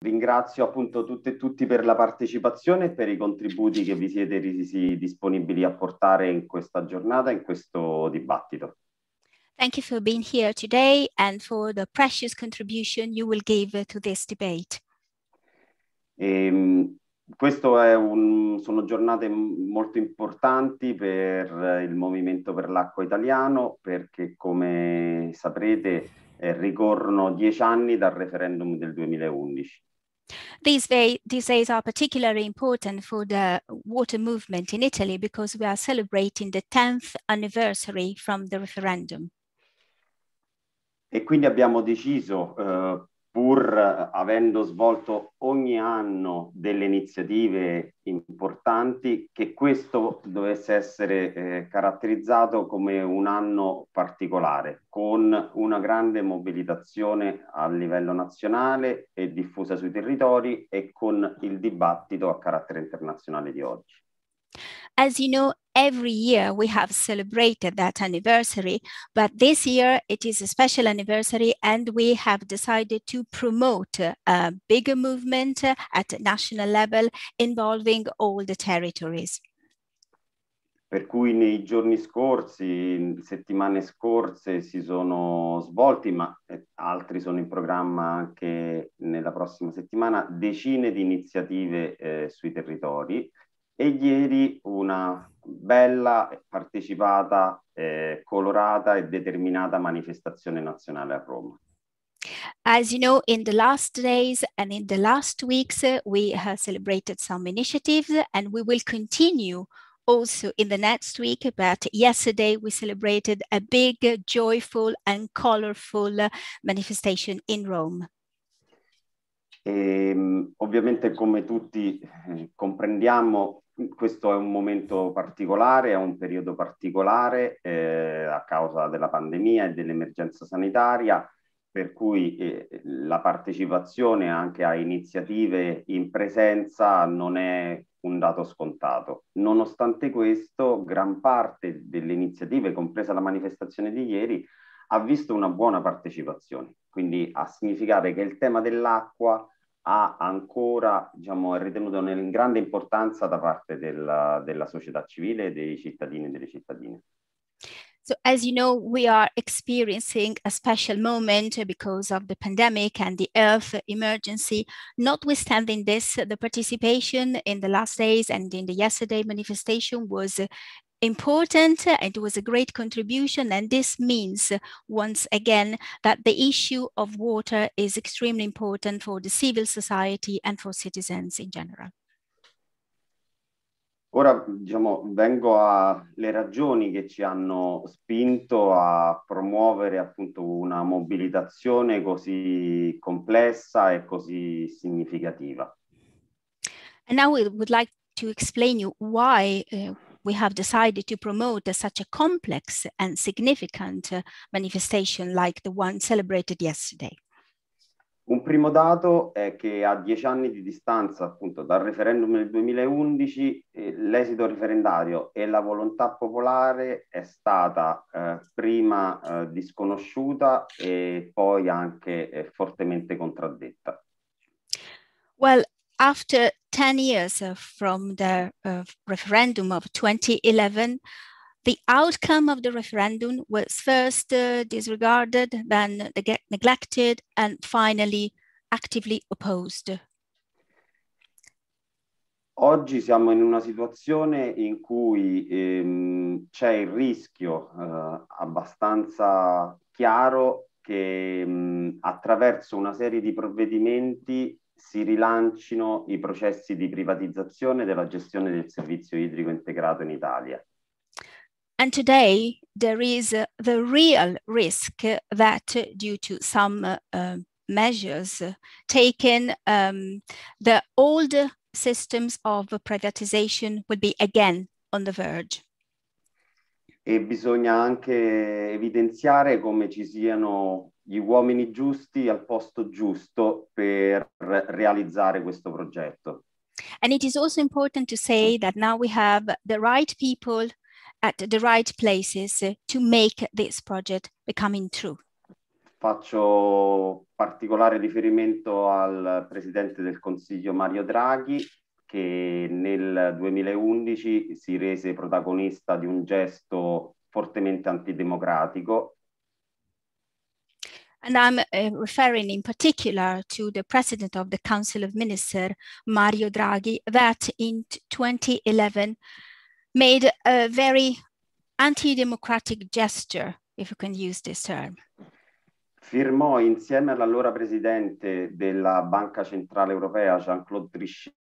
Ringrazio appunto tutte e tutti per la partecipazione e per i contributi che vi siete resi disponibili a portare in questa giornata, in questo dibattito. Thank you for being here today and for the precious contribution you will give to this debate. E, ehm, un, sono giornate molto importanti per eh, il Movimento per l'Acqua Italiano perché come saprete ricorrono dieci anni dal referendum del 2011. These, these days are particularly important for the water movement in Italy because we are celebrating the 10th anniversary from the referendum. E quindi abbiamo deciso uh, pur avendo svolto ogni anno delle iniziative importanti, che questo dovesse essere eh, caratterizzato come un anno particolare, con una grande mobilitazione a livello nazionale e diffusa sui territori e con il dibattito a carattere internazionale di oggi. As you know, every year we have celebrated that anniversary, but this year it is a special anniversary and we have decided to promote a bigger movement at national level involving all the territories. Per cui nei giorni scorsi, settimane scorse si sono svolti, ma eh, altri sono in programma anche nella prossima settimana, decine di iniziative eh, sui territori E ieri una bella, partecipata, eh, colorata e determinata manifestazione nazionale a Roma. As you know, in the last days and in the last weeks, eh, we have celebrated some initiatives and we will continue also in the next week. But yesterday, we celebrated a big, joyful, and colorful eh, manifestation in Rome. E, ehm, ovviamente, come tutti eh, comprendiamo, questo è un momento particolare, è un periodo particolare eh, a causa della pandemia e dell'emergenza sanitaria, per cui eh, la partecipazione anche a iniziative in presenza non è un dato scontato. Nonostante questo, gran parte delle iniziative, compresa la manifestazione di ieri, ha visto una buona partecipazione, quindi a significare che il tema dell'acqua ha ancora diciamo, ritenuto una grande importanza da parte della, della società civile e dei cittadini e delle cittadine. So, as you know, we are experiencing a special moment because of the pandemic and the health emergency. Notwithstanding this, the participation in the last days and in the yesterday manifestation was important and it was a great contribution and this means once again that the issue of water is extremely important for the civil society and for citizens in general. Ora diciamo, vengo alle ragioni che ci hanno spinto a promuovere appunto una mobilitazione così complessa e così significativa. And now we would like to explain you why uh, we have decided to promote such a complex and significant uh, manifestation like the one celebrated yesterday. Un primo dato è che a dieci anni di distanza appunto dal referendum del 2011 eh, l'esito referendario e la volontà popolare è stata eh, prima eh, disconosciuta e poi anche eh, fortemente contraddetta. Well, after 10 years uh, from the uh, referendum of 2011, the outcome of the referendum was first uh, disregarded, then neg neglected, and finally actively opposed. Oggi siamo in una situazione in cui ehm, c'è il rischio eh, abbastanza chiaro che mh, attraverso una serie di provvedimenti si rilancino i processi di privatizzazione della gestione del servizio idrico integrato in Italia. And today there is the real risk that due to some uh, measures taken, um, the old systems of privatization will be again on the verge. E bisogna anche evidenziare come ci siano gli uomini giusti al posto giusto per realizzare questo progetto. And it is also important to say that now we have the right people at the right places to make this project becoming true. Faccio particolare riferimento al presidente del Consiglio Mario Draghi che nel 2011 si rese protagonista di un gesto fortemente antidemocratico And I'm uh, referring in particular to the president of the Council of Ministers, Mario Draghi, that in 2011 made a very anti-democratic gesture, if you can use this term. Firmò insieme all'allora presidente della Banca Centrale Europea Jean-Claude Trichet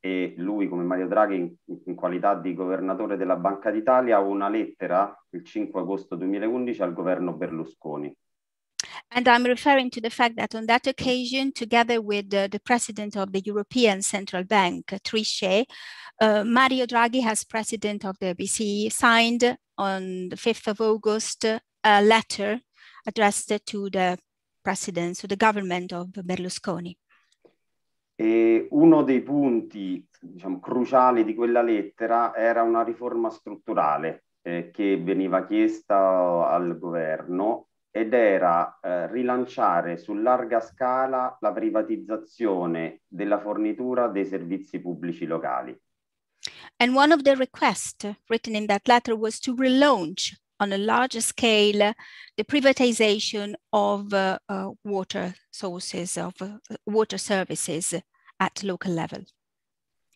e lui come Mario Draghi in, in qualità di governatore della Banca d'Italia una lettera il 5 agosto 2011 al governo Berlusconi And I'm referring to the fact that on that occasion, together with uh, the president of the European Central Bank, Trichet, uh, Mario Draghi, as president of the BCE, signed on the 5th of August a letter addressed to the president, to the government of Berlusconi. E uno dei punti diciamo, cruciali di quella lettera era una riforma strutturale eh, che veniva chiesta al governo ed era eh, rilanciare su larga scala la privatizzazione della fornitura dei servizi pubblici locali. And one of the requests written in that letter was to relaunch on a larger scale the privatization of uh, uh, water sources, of uh, water services at local level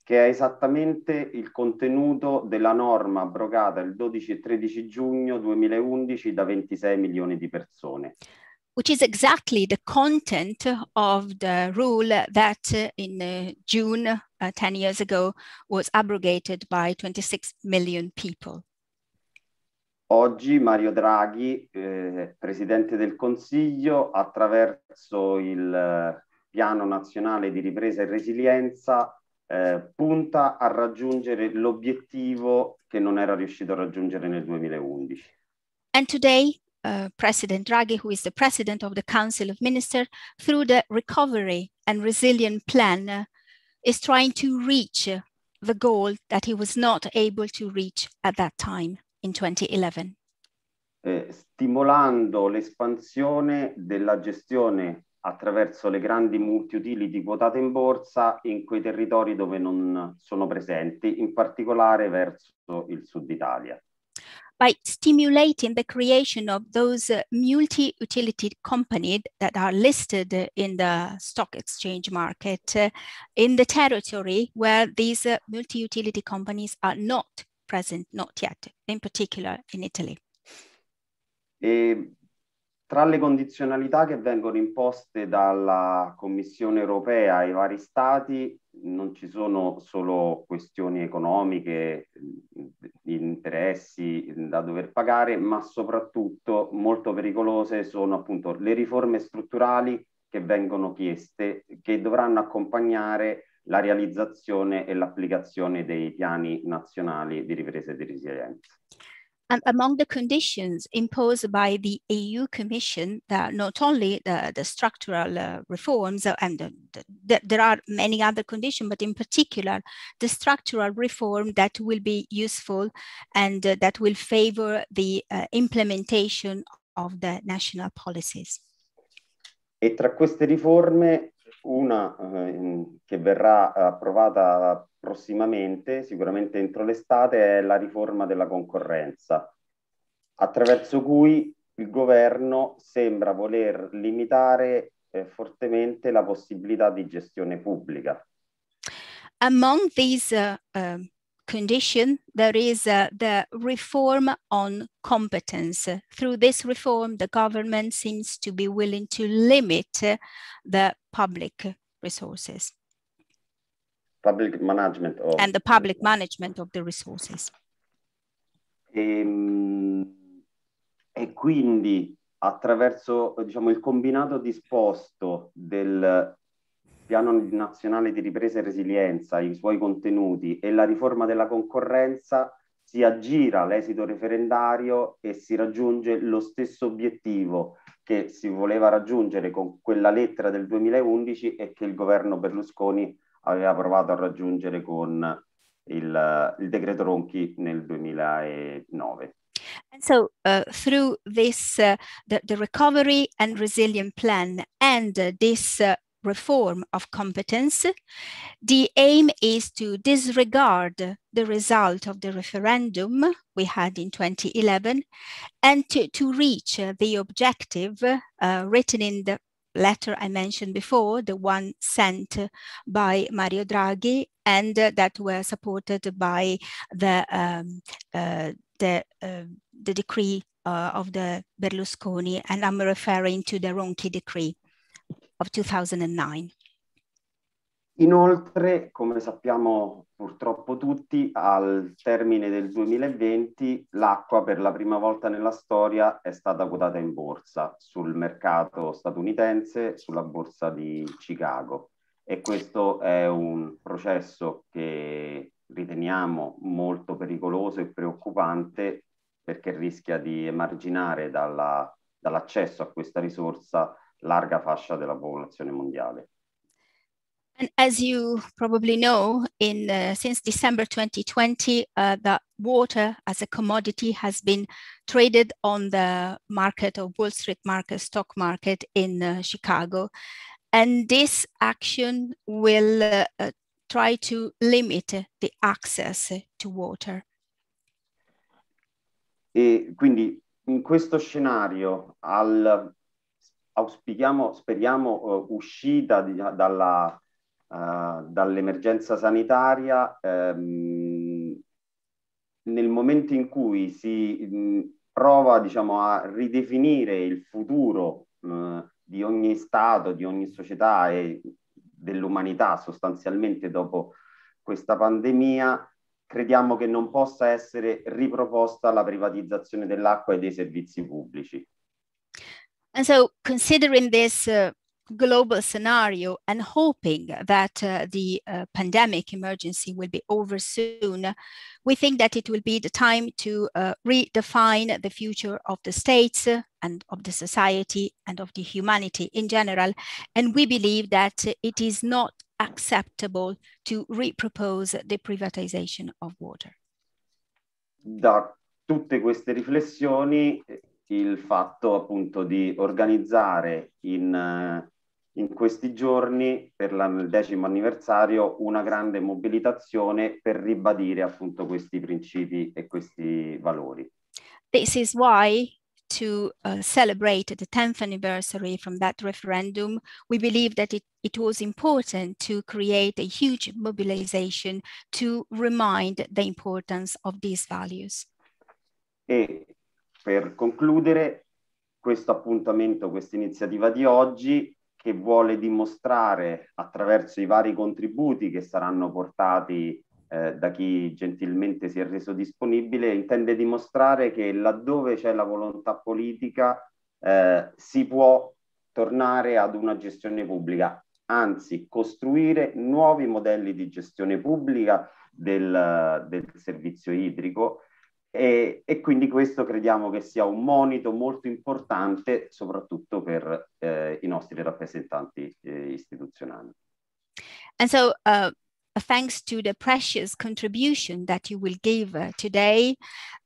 che è esattamente il contenuto della norma abrogata il 12 e 13 giugno 2011 da 26 milioni di persone. Which is exactly the content of the rule that in uh, June uh, 10 years ago was abrogated by 26 million people. Oggi Mario Draghi, eh, Presidente del Consiglio, attraverso il eh, Piano Nazionale di Ripresa e Resilienza eh, punta a raggiungere l'obiettivo che non era riuscito a raggiungere nel 2011. And today Uh, President Draghi, who is the president of the Council of Ministers, through the Recovery and Resilience Plan, uh, is trying to reach the goal that he was not able to reach at that time in 2011. Eh, stimolando l'espansione della gestione attraverso le grandi multi-utility quotate in borsa in quei territori dove non sono presenti, in particolare verso il sud Italia. By stimulating the creation of those uh, multi-utility companies that are listed in the stock exchange market uh, in the territory where these uh, multi-utility companies are not present, not yet, in particular in Italy. E tra le condizionalità che vengono imposte dalla Commissione europea ai vari Stati non ci sono solo questioni economiche, interessi da dover pagare, ma soprattutto molto pericolose sono appunto le riforme strutturali che vengono chieste, che dovranno accompagnare la realizzazione e l'applicazione dei piani nazionali di ripresa e di resilienza. Um, among the conditions imposed by the EU Commission that not only the, the structural uh, reforms and the, the, there are many other conditions, but in particular, the structural reform that will be useful and uh, that will favor the uh, implementation of the national policies. E tra queste riforme una eh, che verrà approvata prossimamente, sicuramente entro l'estate, è la riforma della concorrenza, attraverso cui il governo sembra voler limitare eh, fortemente la possibilità di gestione pubblica. Among these uh, um... condition, there is uh, the reform on competence. Through this reform, the government seems to be willing to limit uh, the public resources. Public management of... And the public management of the resources. E, ehm, e quindi attraverso diciamo, il combinato disposto del piano nazionale di ripresa e resilienza, i suoi contenuti e la riforma della concorrenza, si aggira l'esito referendario e si raggiunge lo stesso obiettivo che si voleva raggiungere con quella lettera del 2011 e che il governo Berlusconi aveva provato a raggiungere con il, il decreto Ronchi nel 2009. And so, uh, through this, uh, the, the, recovery and resilient plan and uh, this uh, reform of competence, the aim is to disregard the result of the referendum we had in 2011 and to, to reach uh, the objective uh, written in the letter I mentioned before, the one sent by Mario Draghi and uh, that were supported by the, um, uh, the, uh, the decree uh, of the Berlusconi, and I'm referring to the Ronchi decree. of 2009. Inoltre, come sappiamo purtroppo tutti, al termine del 2020 l'acqua per la prima volta nella storia è stata quotata in borsa sul mercato statunitense, sulla borsa di Chicago. E questo è un processo che riteniamo molto pericoloso e preoccupante perché rischia di emarginare dalla, dall'accesso a questa risorsa larga fascia della popolazione mondiale. And as you probably know, in, uh, since December 2020, uh, the water as a commodity has been traded on the market of Wall Street market, stock market in uh, Chicago. And this action will uh, uh, try to limit the access to water. E quindi in questo scenario al auspichiamo, speriamo, eh, uscita di, dalla, uh, dall'emergenza sanitaria ehm, nel momento in cui si mh, mm, prova diciamo, a ridefinire il futuro mh, eh, di ogni Stato, di ogni società e dell'umanità sostanzialmente dopo questa pandemia, crediamo che non possa essere riproposta la privatizzazione dell'acqua e dei servizi pubblici. And so, considering this uh, global scenario and hoping that uh, the uh, pandemic emergency will be over soon, we think that it will be the time to uh, redefine the future of the states and of the society and of the humanity in general. And we believe that it is not acceptable to repropose the privatization of water. Da tutte queste riflessioni il fatto appunto di organizzare in, eh, in questi giorni per la, il decimo anniversario una grande mobilitazione per ribadire appunto questi principi e questi valori. This is why to uh, celebrate the 10th anniversary from that referendum, we believe that it, it was important to create a huge mobilization to remind the importance of these values. E per concludere questo appuntamento, questa iniziativa di oggi che vuole dimostrare attraverso i vari contributi che saranno portati eh, da chi gentilmente si è reso disponibile, intende dimostrare che laddove c'è la volontà politica eh, si può tornare ad una gestione pubblica, anzi costruire nuovi modelli di gestione pubblica del, del servizio idrico e, e, quindi questo crediamo che sia un monito molto importante soprattutto per eh, i nostri rappresentanti eh, istituzionali. And so uh, thanks to the precious contribution that you will give uh, today,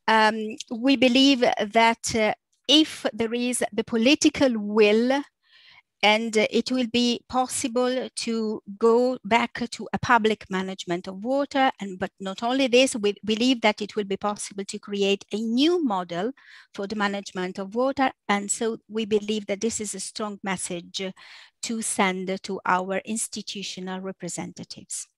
um, we believe that uh, if there is the political will and it will be possible to go back to a public management of water and but not only this we believe that it will be possible to create a new model for the management of water and so we believe that this is a strong message to send to our institutional representatives